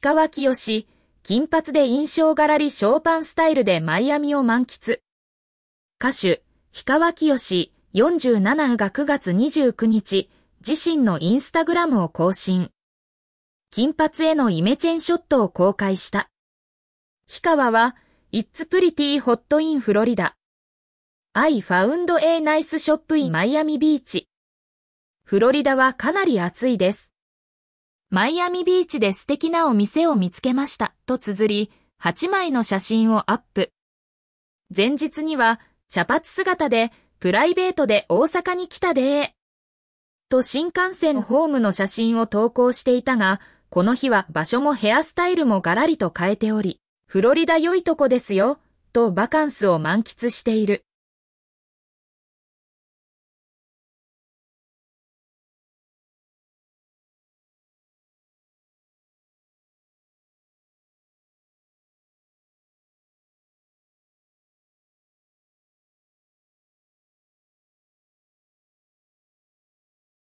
氷川きよし、金髪で印象がらりショーパンスタイルでマイアミを満喫。歌手、氷川きよし、47が9月29日、自身のインスタグラムを更新。金髪へのイメチェンショットを公開した。氷川は、It's pretty hot in Florida. I found a nice shop in Miami Beach. フロリダはかなり暑いです。マイアミビーチで素敵なお店を見つけました、と綴り、8枚の写真をアップ。前日には、茶髪姿で、プライベートで大阪に来たでと新幹線ホームの写真を投稿していたが、この日は場所もヘアスタイルもガラリと変えており、フロリダ良いとこですよ、とバカンスを満喫している。